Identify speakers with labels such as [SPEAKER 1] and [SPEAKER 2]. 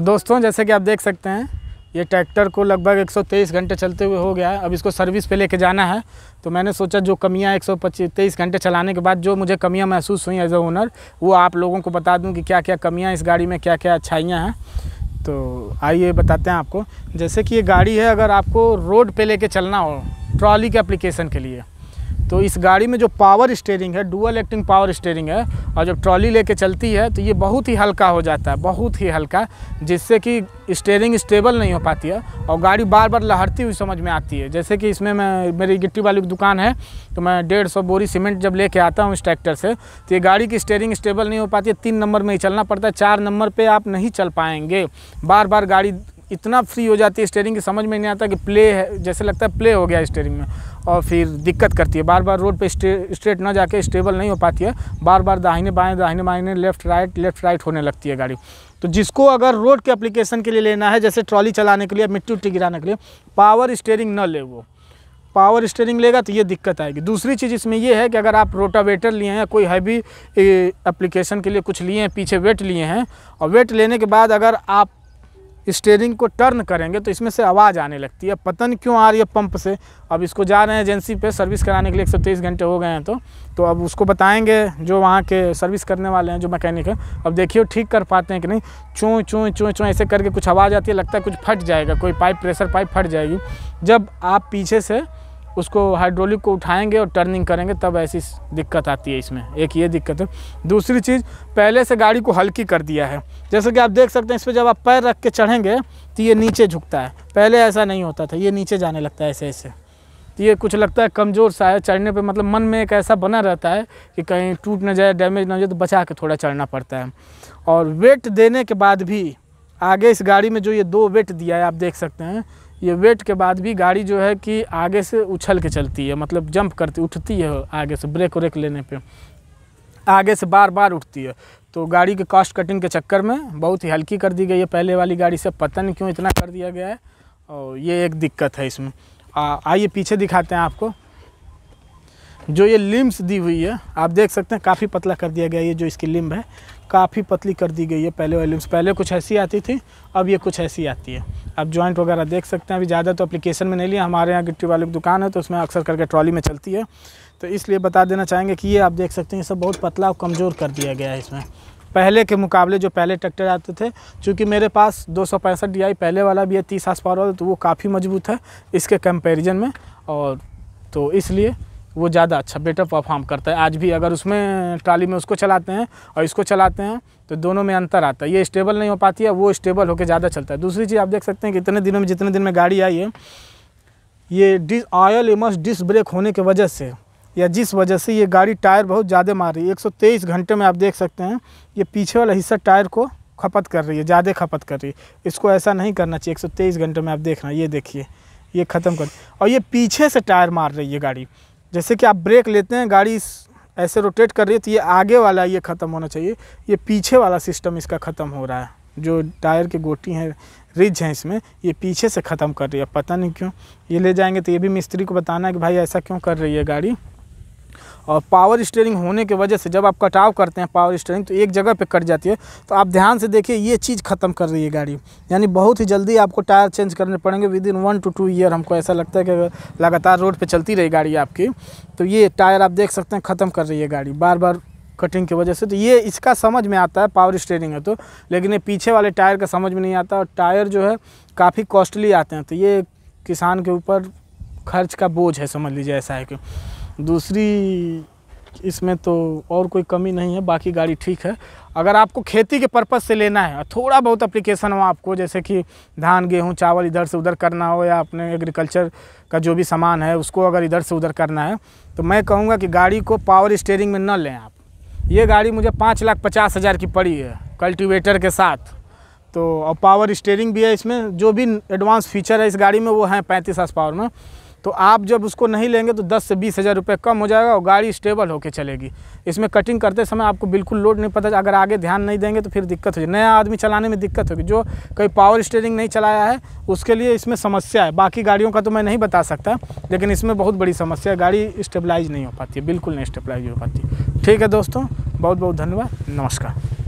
[SPEAKER 1] तो दोस्तों जैसे कि आप देख सकते हैं ये ट्रैक्टर को लगभग 123 घंटे चलते हुए हो गया है अब इसको सर्विस पे लेके जाना है तो मैंने सोचा जो कमियां एक सौ घंटे चलाने के बाद जो मुझे कमियां महसूस हुई एज ए ओनर वो आप लोगों को बता दूं कि क्या क्या कमियां इस गाड़ी में क्या क्या अच्छाइयाँ हैं तो आइए बताते हैं आपको जैसे कि ये गाड़ी है अगर आपको रोड पर लेके चलना हो ट्रॉली के एप्लीकेशन के लिए तो इस गाड़ी में जो पावर स्टेयरिंग है डुअल एक्टिंग पावर स्टेयरिंग है और जब ट्रॉली लेके चलती है तो ये बहुत ही हल्का हो जाता है बहुत ही हल्का जिससे कि स्टेयरिंग स्टेबल नहीं हो पाती है और गाड़ी बार बार लहरती हुई समझ में आती है जैसे कि इसमें मैं मेरी गिट्टी वाली दुकान है तो मैं डेढ़ सौ बोरी सीमेंट जब लेके आता हूँ इस ट्रैक्टर से तो ये गाड़ी की स्टेयरिंग स्टेबल नहीं हो पाती है तीन नंबर में ही चलना पड़ता है चार नंबर पर आप नहीं चल पाएंगे बार बार गाड़ी इतना फ्री हो जाती है स्टेयरिंग की समझ में नहीं आता कि प्ले है जैसे लगता है प्ले हो गया स्टेयरिंग में और फिर दिक्कत करती है बार बार रोड पे स्ट्रेट ना जाके स्टेबल नहीं हो पाती है बार बार दाहिने बाएँ दाहिने बाएं लेफ्ट राइट लेफ्ट राइट होने लगती है गाड़ी तो जिसको अगर रोड के एप्लीकेशन के लिए लेना है जैसे ट्रॉली चलाने के लिए मिट्टी उट्टी गिराने के लिए पावर स्टेयरिंग ना ले वो पावर स्टेयरिंग लेगा तो ये दिक्कत आएगी दूसरी चीज़ इसमें यह है कि अगर आप रोटावेटर लिए हैं या कोई हैवी एप्लीकेशन के लिए कुछ लिए हैं पीछे वेट लिए हैं और वेट लेने के बाद अगर आप स्टेयरिंग को टर्न करेंगे तो इसमें से आवाज़ आने लगती है पतन क्यों आ रही है पंप से अब इसको जा रहे हैं एजेंसी पे सर्विस कराने के लिए एक घंटे हो गए हैं तो तो अब उसको बताएंगे जो वहाँ के सर्विस करने वाले हैं जो मैकेनिक है अब देखिए ठीक कर पाते हैं कि नहीं चूँ चूँ चूँ चूँ ऐसे करके कुछ आवाज़ आती है लगता है कुछ फट जाएगा कोई पाइप प्रेशर पाइप फट जाएगी जब आप पीछे से उसको हाइड्रोलिक को उठाएंगे और टर्निंग करेंगे तब ऐसी दिक्कत आती है इसमें एक ये दिक्कत है दूसरी चीज़ पहले से गाड़ी को हल्की कर दिया है जैसे कि आप देख सकते हैं इस पर जब आप पैर रख के चढ़ेंगे तो ये नीचे झुकता है पहले ऐसा नहीं होता था ये नीचे जाने लगता है ऐसे ऐसे तो ये कुछ लगता है कमज़ोर सा है चढ़ने पर मतलब मन में एक ऐसा बना रहता है कि कहीं टूट ना जाए डैमेज ना हो जाए तो बचा के थोड़ा चढ़ना पड़ता है और वेट देने के बाद भी आगे इस गाड़ी में जो ये दो वेट दिया है आप देख सकते हैं ये वेट के बाद भी गाड़ी जो है कि आगे से उछल के चलती है मतलब जंप करती उठती है आगे से ब्रेक व्रेक लेने पे आगे से बार बार उठती है तो गाड़ी के कॉस्ट कटिंग के चक्कर में बहुत ही हल्की कर दी गई है पहले वाली गाड़ी से पता नहीं क्यों इतना कर दिया गया है और ये एक दिक्कत है इसमें आइए पीछे दिखाते हैं आपको जो ये लिम्स दी हुई है आप देख सकते हैं काफ़ी पतला कर दिया गया ये जो इसकी लिम्ब है काफ़ी पतली कर दी गई है पहले वाली लिम्स पहले कुछ ऐसी आती थी अब ये कुछ ऐसी आती है आप जॉइंट वगैरह देख सकते हैं अभी ज़्यादा तो अप्लीकेशन में नहीं लिया हमारे यहाँ गिट्टी वाले की दुकान है तो उसमें अक्सर करके ट्रॉली में चलती है तो इसलिए बता देना चाहेंगे कि ये आप देख सकते हैं ये सब बहुत पतला और कमज़ोर कर दिया गया है इसमें पहले के मुकाबले जो पहले ट्रैक्टर आते थे चूँकि मेरे पास दो सौ पैंसठ डी पहले वाला भी है तीस आस पावर वाला तो वो काफ़ी मजबूत है इसके कंपेरिजन में और तो इसलिए वो ज़्यादा अच्छा बेटर परफॉर्म करता है आज भी अगर उसमें ट्राली में उसको चलाते हैं और इसको चलाते हैं तो दोनों में अंतर आता है ये स्टेबल नहीं हो पाती है वो स्टेबल होकर ज़्यादा चलता है दूसरी चीज़ आप देख सकते हैं कि इतने दिनों में जितने दिन में गाड़ी आई है ये डिस ऑयल एमस डिस्क ब्रेक होने की वजह से या जिस वजह से ये गाड़ी टायर बहुत ज़्यादा मार रही है एक घंटे में आप देख सकते हैं ये पीछे वाला हिस्सा टायर को खपत कर रही है ज़्यादा खपत कर रही है इसको ऐसा नहीं करना चाहिए 123 घंटे में आप देख रहे हैं ये देखिए ये ख़त्म कर और ये पीछे से टायर मार रही है गाड़ी जैसे कि आप ब्रेक लेते हैं गाड़ी ऐसे रोटेट कर रही है तो ये आगे वाला ये ख़त्म होना चाहिए ये पीछे वाला सिस्टम इसका ख़त्म हो रहा है जो टायर की गोटी हैं रिज हैं इसमें ये पीछे से ख़त्म कर रही है पता नहीं क्यों ये ले जाएंगे तो ये भी मिस्त्री को बताना है कि भाई ऐसा क्यों कर रही है गाड़ी और पावर स्टेयरिंग होने की वजह से जब आप कटाव करते हैं पावर स्टेयरिंग तो एक जगह पर कट जाती है तो आप ध्यान से देखिए ये चीज़ ख़त्म कर रही है गाड़ी यानी बहुत ही जल्दी आपको टायर चेंज करने पड़ेंगे within one to two year हमको ऐसा लगता है कि अगर लगातार रोड पर चलती रही गाड़ी आपकी तो ये टायर आप देख सकते हैं ख़त्म कर रही है गाड़ी बार बार कटिंग की वजह से तो ये इसका समझ में आता है पावर स्टेयरिंग है तो लेकिन ये पीछे वाले टायर का समझ में नहीं आता और टायर जो है काफ़ी कॉस्टली आते हैं तो ये किसान के ऊपर खर्च का बोझ है समझ लीजिए ऐसा है कि दूसरी इसमें तो और कोई कमी नहीं है बाकी गाड़ी ठीक है अगर आपको खेती के पर्पज़ से लेना है थोड़ा बहुत अप्लीकेशन हो आपको जैसे कि धान गेहूँ चावल इधर से उधर करना हो या अपने एग्रीकल्चर का जो भी सामान है उसको अगर इधर से उधर करना है तो मैं कहूँगा कि गाड़ी को पावर स्टेयरिंग में न लें आप ये गाड़ी मुझे पाँच लाख पचास हज़ार की पड़ी है कल्टिवेटर के साथ तो और पावर स्टेयरिंग भी है इसमें जो भी एडवांस फीचर है इस गाड़ी में वो हैं पैंतीस हाउस पावर में तो आप जब उसको नहीं लेंगे तो दस से बीस हज़ार रुपये कम हो जाएगा और गाड़ी स्टेबल होकर चलेगी इसमें कटिंग करते समय आपको बिल्कुल लोड नहीं पता अगर आगे ध्यान नहीं देंगे तो फिर दिक्कत हो नया आदमी चलाने में दिक्कत होगी जो कहीं पावर स्टेयरिंग नहीं चलाया है उसके लिए इसमें समस्या है बाकी गाड़ियों का तो मैं नहीं बता सकता लेकिन इसमें बहुत बड़ी समस्या है गाड़ी स्टेबलाइज नहीं हो पाती बिल्कुल नहीं स्टेबलाइज हो पाती ठीक है दोस्तों बहुत बहुत धन्यवाद नमस्कार